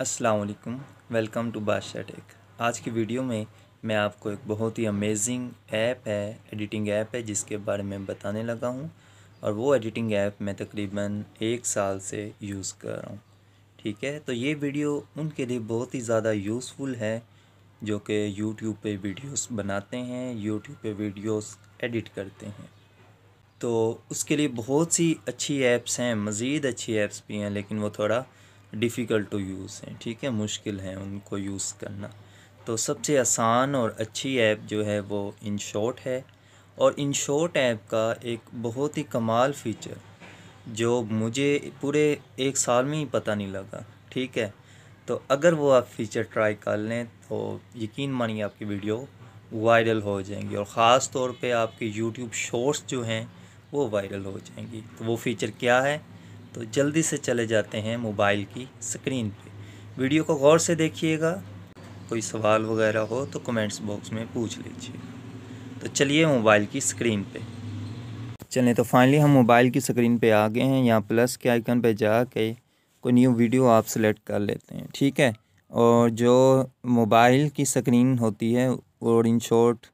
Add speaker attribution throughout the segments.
Speaker 1: असलकम welcome to बादशाह take आज की वीडियो में मैं आपको एक बहुत ही अमेजिंग ऐप है एडिटिंग ऐप है जिसके बारे में बताने लगा हूँ और वो एडिटिंग ऐप मैं तकरीबन एक साल से यूज़ कर रहा हूँ ठीक है तो ये वीडियो उनके लिए बहुत ही ज़्यादा यूज़फुल है जो कि यूट्यूब पे वीडियोस बनाते हैं यूट्यूब पे वीडियोस एडिट करते हैं तो उसके लिए बहुत सी अच्छी ऐप्स हैं मज़ीद अच्छी ऐप्स भी हैं लेकिन वो थोड़ा डिफ़िकल्ट टू यूज़ हैं ठीक है मुश्किल है उनको यूज़ करना तो सबसे आसान और अच्छी ऐप जो है वो इन शॉट है और इन शॉट ऐप का एक बहुत ही कमाल फीचर जो मुझे पूरे एक साल में ही पता नहीं लगा ठीक है तो अगर वो आप फीचर ट्राई कर लें तो यकीन मानिए आपकी वीडियो वायरल हो जाएंगी और ख़ास तौर पे आपके यूट्यूब शॉर्ट्स जो हैं वो वायरल हो जाएंगी तो वो फ़ीचर क्या है तो जल्दी से चले जाते हैं मोबाइल की स्क्रीन पे वीडियो को गौर से देखिएगा कोई सवाल वगैरह हो तो कमेंट्स बॉक्स में पूछ लीजिएगा तो चलिए मोबाइल की स्क्रीन पे चलें तो फाइनली हम मोबाइल की स्क्रीन पे आ गए हैं यहाँ प्लस के आइकन पे के कोई न्यू वीडियो आप सेलेक्ट कर लेते हैं ठीक है और जो मोबाइल की स्क्रीन होती है और इन शॉर्ट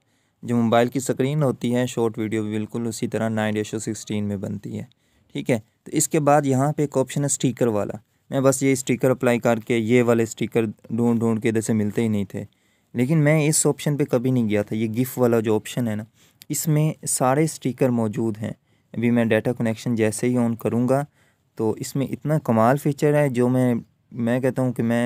Speaker 1: जो मोबाइल की स्क्रीन होती है शॉर्ट वीडियो बिल्कुल उसी तरह नाइन रेशो सिक्सटीन में बनती है ठीक है तो इसके बाद यहाँ पे एक ऑप्शन है स्टिकर वाला मैं बस ये स्टिकर अप्लाई करके ये वाले स्टिकर ढूंढ ढूंढ के इधर से मिलते ही नहीं थे लेकिन मैं इस ऑप्शन पे कभी नहीं गया था ये गिफ़्ट वाला जो ऑप्शन है ना इसमें सारे स्टिकर मौजूद हैं अभी मैं डाटा कनेक्शन जैसे ही ऑन करूँगा तो इसमें इतना कमाल फीचर है जो मैं मैं कहता हूँ कि मैं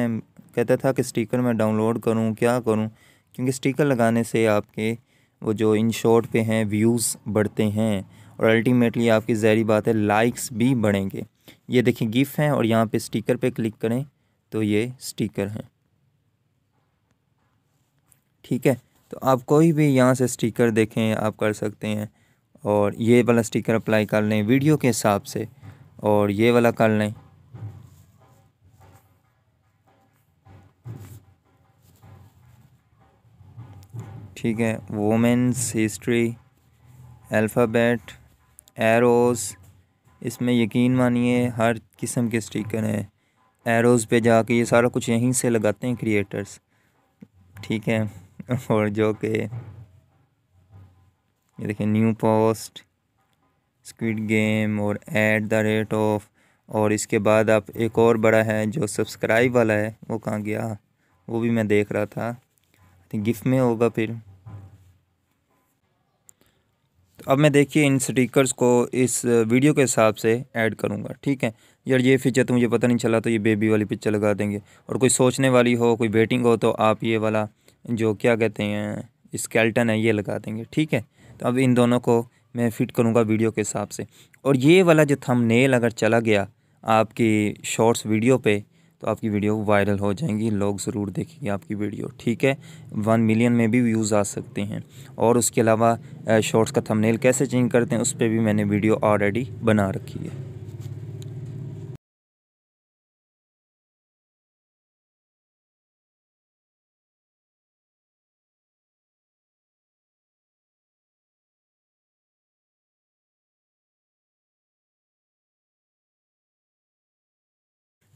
Speaker 1: कहता था कि स्टिकर मैं डाउनलोड करूँ क्या करूँ क्योंकि स्टिकर लगाने से आपके वो जो इन शॉर्ट पे हैं व्यूज़ बढ़ते हैं और अल्टीमेटली आपकी जहरी बात है लाइक्स भी बढ़ेंगे ये देखिए गिफ्ट हैं और यहाँ पे स्टिकर पे क्लिक करें तो ये स्टिकर हैं ठीक है तो आप कोई भी यहाँ से स्टिकर देखें आप कर सकते हैं और ये वाला स्टिकर अप्लाई कर लें वीडियो के हिसाब से और ये वाला कर लें ठीक है वोमेंस हिस्ट्री अल्फ़ाबेट एरोस इसमें यकीन मानिए हर किस्म के स्टिकर हैं एरोस पे जाके ये सारा कुछ यहीं से लगाते हैं क्रिएटर्स ठीक है और जो कि ये देखें न्यू पोस्ट स्क्विड गेम और एट द रेट ऑफ और इसके बाद आप एक और बड़ा है जो सब्सक्राइब वाला है वो कहाँ गया वो भी मैं देख रहा था गिफ्ट में होगा फिर तो अब मैं देखिए इन स्टिकर्स को इस वीडियो के हिसाब से ऐड करूँगा ठीक है यार ये फीचर तो मुझे पता नहीं चला तो ये बेबी वाली पिक्चर लगा देंगे और कोई सोचने वाली हो कोई वेटिंग हो तो आप ये वाला जो क्या कहते हैं स्केल्टन है ये लगा देंगे ठीक है तो अब इन दोनों को मैं फिट करूँगा वीडियो के हिसाब से और ये वाला जो थम अगर चला गया आपकी शॉर्ट्स वीडियो पर तो आपकी वीडियो वायरल हो जाएंगी लोग ज़रूर देखेंगे आपकी वीडियो ठीक है वन मिलियन में भी व्यूज़ आ सकते हैं और उसके अलावा शॉर्ट्स का थंबनेल कैसे चेंज करते हैं उस पर भी मैंने वीडियो ऑलरेडी बना रखी है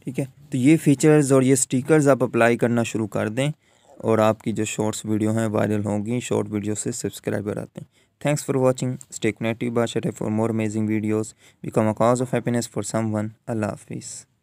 Speaker 1: ठीक है तो ये फीचर्स और ये स्टिकर्स आप अप्लाई करना शुरू कर दें और आपकी जो शॉर्ट्स वीडियो हैं वायरल होंगी शॉर्ट वीडियो से सब्सक्राइबर आते हैं थैंक्स फॉर वॉचिंग स्टेक नेटिव बाशर for more amazing videos become a cause of happiness for someone अल्लाह हाफिज़